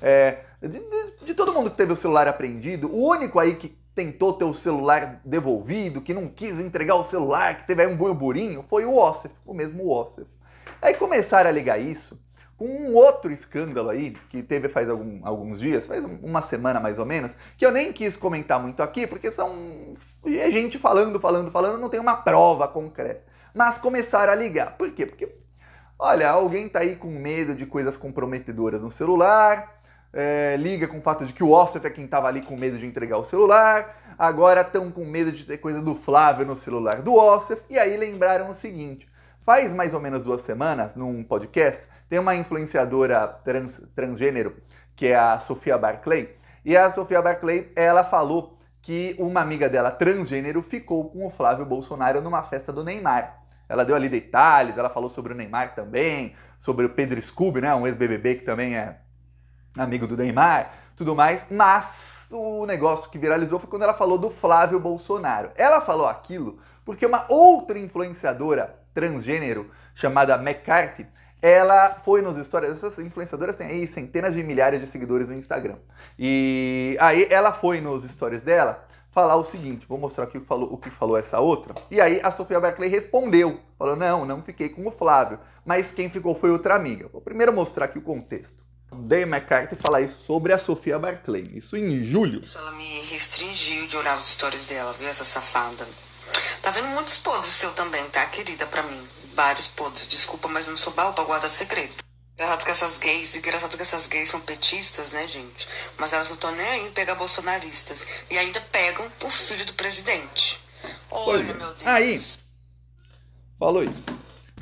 é, de, de, de todo mundo que teve o celular apreendido, o único aí que tentou ter o celular devolvido, que não quis entregar o celular, que teve aí um burburinho, foi o Ossef, o mesmo Ossef. Aí começaram a ligar isso com um outro escândalo aí, que teve faz algum, alguns dias, faz uma semana mais ou menos, que eu nem quis comentar muito aqui, porque são é gente falando, falando, falando, não tem uma prova concreta. Mas começaram a ligar. Por quê? Porque, olha, alguém tá aí com medo de coisas comprometedoras no celular, é, liga com o fato de que o Ossef é quem estava ali com medo de entregar o celular, agora estão com medo de ter coisa do Flávio no celular do Ossef, e aí lembraram o seguinte, faz mais ou menos duas semanas, num podcast, tem uma influenciadora trans, transgênero, que é a Sofia Barclay, e a Sofia Barclay, ela falou que uma amiga dela transgênero ficou com o Flávio Bolsonaro numa festa do Neymar. Ela deu ali detalhes, ela falou sobre o Neymar também, sobre o Pedro Scooby, né, um ex-BBB que também é amigo do Neymar, tudo mais, mas o negócio que viralizou foi quando ela falou do Flávio Bolsonaro. Ela falou aquilo porque uma outra influenciadora transgênero chamada McCarthy, ela foi nos stories, essas influenciadoras têm aí centenas de milhares de seguidores no Instagram. E aí ela foi nos stories dela falar o seguinte, vou mostrar aqui o que falou, o que falou essa outra. E aí a Sofia Berkeley respondeu, falou: "Não, não fiquei com o Flávio, mas quem ficou foi outra amiga". Vou primeiro mostrar aqui o contexto carta e falar isso sobre a Sofia Barclay. Isso em julho. ela me restringiu de olhar os stories dela, viu, essa safada? Tá vendo muitos podres seu também, tá, querida, pra mim? Vários podres. Desculpa, mas não sou baú pra guardar segredo. Engraçado que essas gays, engraçado que essas gays são petistas, né, gente? Mas elas não estão nem aí pegar bolsonaristas. E ainda pegam o filho do presidente. Olha, é. meu Deus. Aí, falou isso.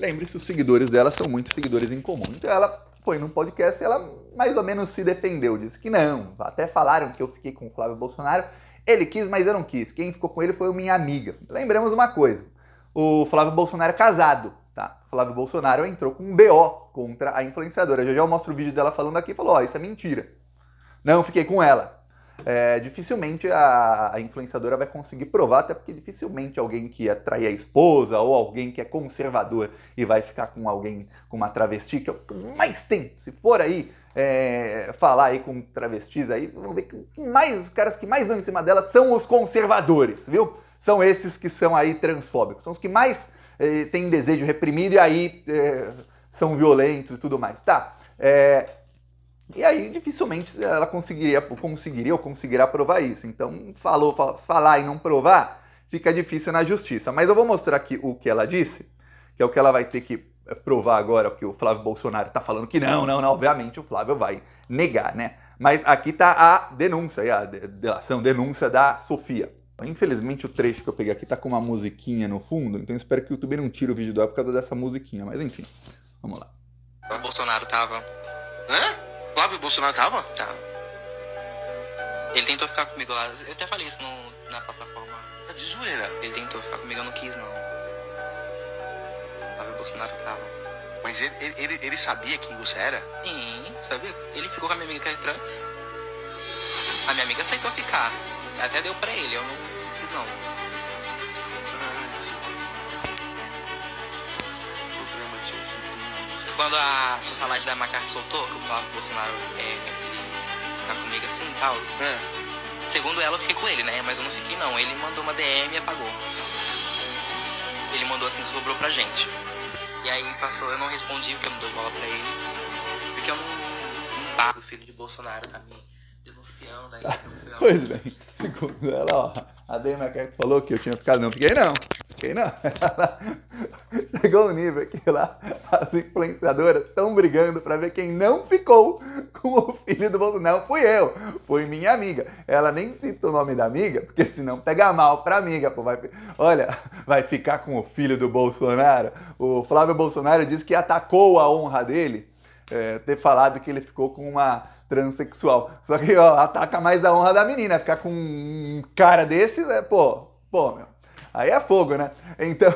Lembre-se, os seguidores dela são muitos seguidores em comum. Então ela foi num podcast e ela mais ou menos se defendeu, disse que não. Até falaram que eu fiquei com o Flávio Bolsonaro. Ele quis, mas eu não quis. Quem ficou com ele foi minha amiga. Lembramos uma coisa: o Flávio Bolsonaro é casado, tá? O Flávio Bolsonaro entrou com um BO contra a influenciadora. Já já eu mostro o vídeo dela falando aqui e falou: ó, oh, isso é mentira. Não fiquei com ela é, dificilmente a, a, influenciadora vai conseguir provar, até porque dificilmente alguém que atrai é a esposa ou alguém que é conservador e vai ficar com alguém, com uma travesti, que é o que mais tem. Se for aí é, falar aí com travestis aí, vamos ver que mais, os caras que mais dão em cima dela são os conservadores, viu? São esses que são aí transfóbicos, são os que mais é, têm desejo reprimido e aí é, são violentos e tudo mais. Tá, é, e aí dificilmente ela conseguiria, conseguiria ou conseguirá provar isso. Então, falou, falar e não provar fica difícil na justiça. Mas eu vou mostrar aqui o que ela disse, que é o que ela vai ter que eh, provar agora, porque o Flávio Bolsonaro está falando que não, não, não. Obviamente o Flávio vai negar, né? Mas aqui está a denúncia, a delação, denúncia da Sofia. Infelizmente o trecho que eu peguei aqui está com uma musiquinha no fundo, então espero que o YouTube não tire o vídeo do ar por causa dessa musiquinha, mas enfim, vamos lá. O Bolsonaro tava. Hã? Flávio Bolsonaro tava? Tá. Ele tentou ficar comigo lá. Eu até falei isso no, na plataforma. Tá de zoeira. Ele tentou ficar comigo, eu não quis, não. Flávio Bolsonaro tava. Mas ele, ele, ele sabia quem você era? Sim, sabia. Ele ficou com a minha amiga que é trans. A minha amiga aceitou ficar. Até deu pra ele, eu não quis não. quando a socialite da Macar soltou, que eu falava que o Bolsonaro é, ficar comigo assim e tal. É. Segundo ela, eu fiquei com ele, né? Mas eu não fiquei, não. Ele mandou uma DM e apagou. Ele mandou assim, sobrou pra gente. E aí passou, eu não respondi porque eu não dou bola pra ele. Porque eu não, não pago o filho de Bolsonaro tá me denunciando. Aí, ah, pois bem, segundo ela, ó, a DM Macar falou que eu tinha ficado, não fiquei, não quem não. Chegou o nível que lá as influenciadoras estão brigando para ver quem não ficou com o filho do Bolsonaro. Não fui eu, foi minha amiga. Ela nem cita o nome da amiga, porque senão pega mal pra amiga. Pô, vai, olha, vai ficar com o filho do Bolsonaro. O Flávio Bolsonaro disse que atacou a honra dele. É, ter falado que ele ficou com uma transexual. Só que, ó, ataca mais a honra da menina. Ficar com um cara desses é, pô, pô, meu. Aí é fogo, né? Então,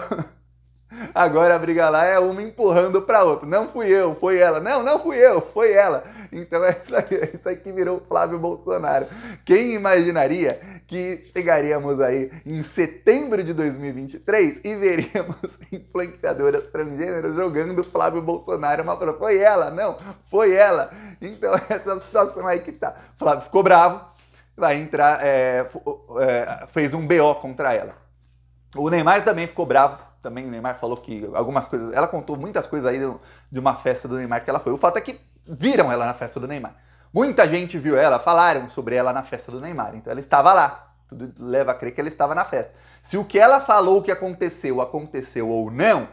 agora a briga lá é uma empurrando para outra. Não fui eu, foi ela. Não, não fui eu, foi ela. Então, é isso aí, é isso aí que virou Flávio Bolsonaro. Quem imaginaria que chegaríamos aí em setembro de 2023 e veríamos influenciadoras transgêneras jogando Flávio Bolsonaro uma prova. Foi ela, não, foi ela. Então, essa situação aí que tá. Flávio ficou bravo, vai entrar, é, é, fez um BO contra ela. O Neymar também ficou bravo. Também o Neymar falou que algumas coisas. Ela contou muitas coisas aí de uma festa do Neymar que ela foi. O fato é que viram ela na festa do Neymar. Muita gente viu ela, falaram sobre ela na festa do Neymar. Então ela estava lá. Tudo leva a crer que ela estava na festa. Se o que ela falou que aconteceu, aconteceu ou não,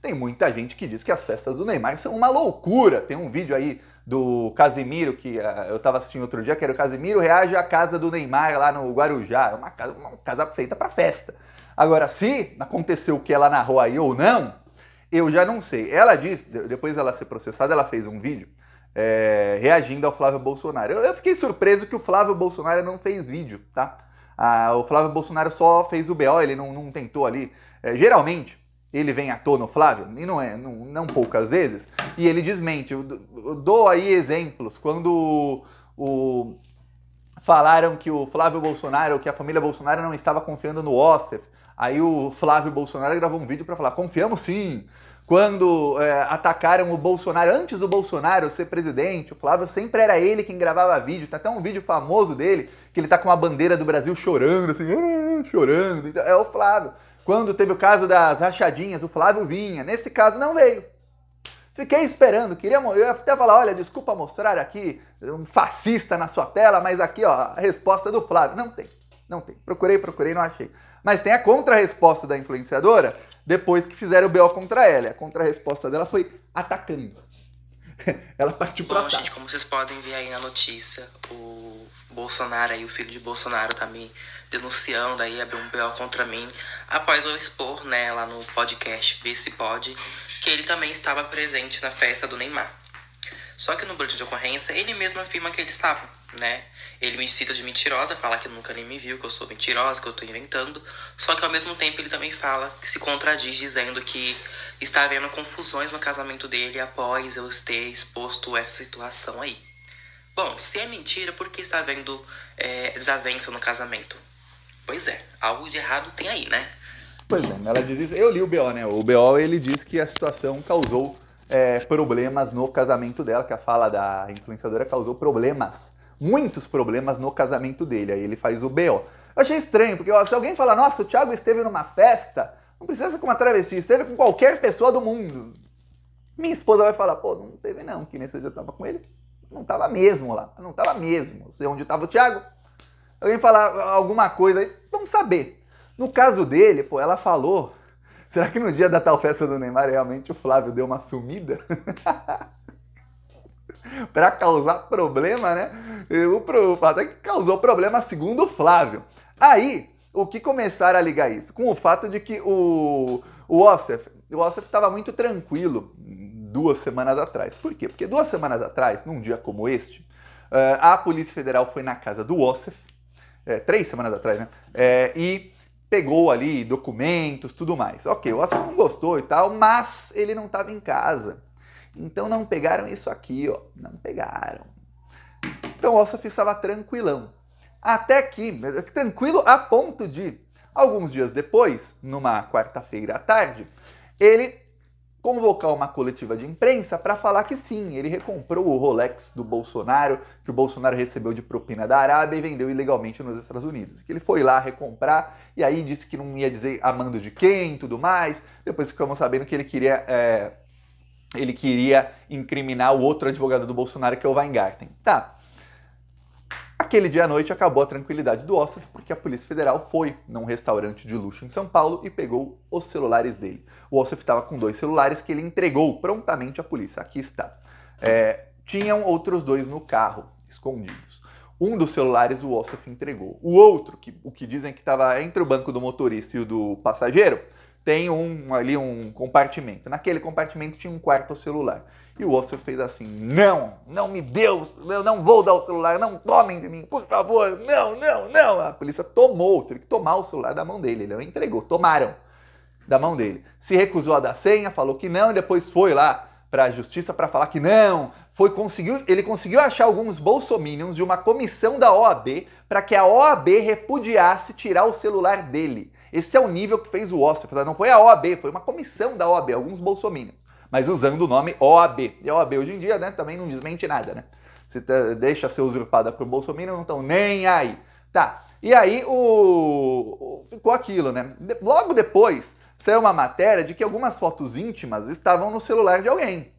tem muita gente que diz que as festas do Neymar são uma loucura. Tem um vídeo aí do Casimiro, que uh, eu estava assistindo outro dia, que era o Casimiro reage à casa do Neymar lá no Guarujá. É uma casa, uma casa feita para festa. Agora, se aconteceu o que ela é narrou aí ou não, eu já não sei. Ela disse depois ela ser processada, ela fez um vídeo é, reagindo ao Flávio Bolsonaro. Eu, eu, fiquei surpreso que o Flávio Bolsonaro não fez vídeo, tá? Ah, o Flávio Bolsonaro só fez o BO, ele não, não tentou ali. É, geralmente, ele vem à tona, o Flávio, e não é, não, não poucas vezes, e ele desmente. Eu, eu dou aí exemplos quando o, o, falaram que o Flávio Bolsonaro, que a família Bolsonaro não estava confiando no Osser, Aí o Flávio Bolsonaro gravou um vídeo para falar: confiamos sim. Quando é, atacaram o Bolsonaro, antes do Bolsonaro ser presidente, o Flávio sempre era ele quem gravava vídeo. Tem até um vídeo famoso dele, que ele tá com a bandeira do Brasil chorando, assim, ah, chorando. Então, é o Flávio. Quando teve o caso das rachadinhas, o Flávio vinha. Nesse caso, não veio. Fiquei esperando, queria eu ia até falar, olha, desculpa mostrar aqui um fascista na sua tela, mas aqui, ó, a resposta do Flávio. Não tem, não tem. Procurei, procurei, não achei. Mas tem a contra-resposta da influenciadora depois que fizeram o BO contra ela. A contra-resposta dela foi atacando. ela partiu pra Bom, gente, como vocês podem ver aí na notícia, o Bolsonaro aí, o filho de Bolsonaro tá me denunciando aí, abriu um BO contra mim, após eu expor, né, lá no podcast BC Se Pode, que ele também estava presente na festa do Neymar. Só que no boletim de ocorrência, ele mesmo afirma que ele estava, né, ele me cita de mentirosa, fala que nunca nem me viu, que eu sou mentirosa, que eu tô inventando. Só que ao mesmo tempo ele também fala, se contradiz, dizendo que está havendo confusões no casamento dele após eu ter exposto essa situação aí. Bom, se é mentira, por que está havendo é, desavença no casamento? Pois é, algo de errado tem aí, né? Pois é, ela diz isso. Eu li o BO, né? O BO ele diz que a situação causou é, problemas no casamento dela, que a fala da influenciadora causou problemas muitos problemas no casamento dele. Aí ele faz o BO. Eu achei estranho, porque ó, se alguém falar, nossa, o Thiago esteve numa festa, não precisa ser com uma travesti, esteve com qualquer pessoa do mundo. Minha esposa vai falar, pô, não teve não, que nesse dia eu tava com ele. Não tava mesmo lá, não tava mesmo. Não sei onde tava o Thiago. Alguém falar alguma coisa aí, vamos saber. No caso dele, pô, ela falou Será que no dia da tal festa do Neymar realmente o Flávio deu uma sumida? para causar problema, né? O fato é que causou problema segundo o Flávio. Aí, o que começaram a ligar isso? Com o fato de que o, o Ossef, o Ossef estava muito tranquilo duas semanas atrás. Por quê? Porque duas semanas atrás, num dia como este, eh, a Polícia Federal foi na casa do Ossef, é, eh, três semanas atrás, né? É, e pegou ali documentos, tudo mais. Ok, o Ossef não gostou e tal, mas ele não estava em casa. Então não pegaram isso aqui, ó. Não pegaram. Então o Ossoff estava tranquilão. Até que, tranquilo a ponto de, alguns dias depois, numa quarta-feira à tarde, ele convocar uma coletiva de imprensa para falar que sim, ele recomprou o Rolex do Bolsonaro, que o Bolsonaro recebeu de propina da Arábia e vendeu ilegalmente nos Estados Unidos. Que ele foi lá recomprar e aí disse que não ia dizer a mando de quem e tudo mais. Depois ficamos sabendo que ele queria é, ele queria incriminar o outro advogado do Bolsonaro, que é o Weingarten. Tá. Aquele dia à noite acabou a tranquilidade do Ossoff porque a Polícia Federal foi num restaurante de luxo em São Paulo e pegou os celulares dele. O Ossoff estava com dois celulares que ele entregou prontamente à polícia. Aqui está. É, tinham outros dois no carro, escondidos. Um dos celulares o Ossoff entregou. O outro, que, o que dizem que estava entre o banco do motorista e o do passageiro, tem um, ali um compartimento. Naquele compartimento tinha um quarto celular. E o Oscar fez assim: Não, não me deu eu não vou dar o celular, não tomem de mim, por favor, não, não, não. A polícia tomou, teve que tomar o celular da mão dele, ele não entregou, tomaram da mão dele. Se recusou a dar senha, falou que não, e depois foi lá para a justiça para falar que não. Foi conseguiu, ele conseguiu achar alguns bolsominions de uma comissão da OAB para que a OAB repudiasse tirar o celular dele. Esse é o nível que fez o Oscar. Não foi a OAB, foi uma comissão da OAB, alguns bolsominions, mas usando o nome OAB. E a OAB hoje em dia né, também não desmente nada, né? Se deixa ser usurpada por Bolsonaro, não estão nem aí. Tá, e aí o... ficou aquilo, né? De... Logo depois saiu uma matéria de que algumas fotos íntimas estavam no celular de alguém.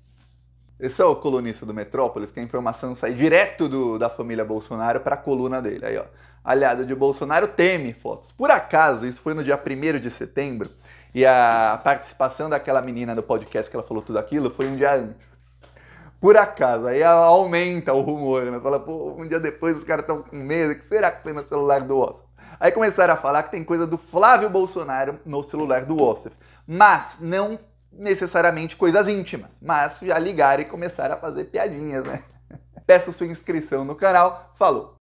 Esse é o colunista do Metrópolis, que a informação sai direto do... da família Bolsonaro para a coluna dele. Aí, ó aliado de Bolsonaro, teme fotos. Por acaso, isso foi no dia 1 de setembro, e a participação daquela menina no podcast que ela falou tudo aquilo foi um dia antes. Por acaso, aí ela aumenta o rumor, né? Fala, pô, um dia depois os caras estão com medo, o que será que tem no celular do Ossif? Aí começaram a falar que tem coisa do Flávio Bolsonaro no celular do Ossif. Mas não necessariamente coisas íntimas, mas já ligaram e começaram a fazer piadinhas, né? Peço sua inscrição no canal. Falou!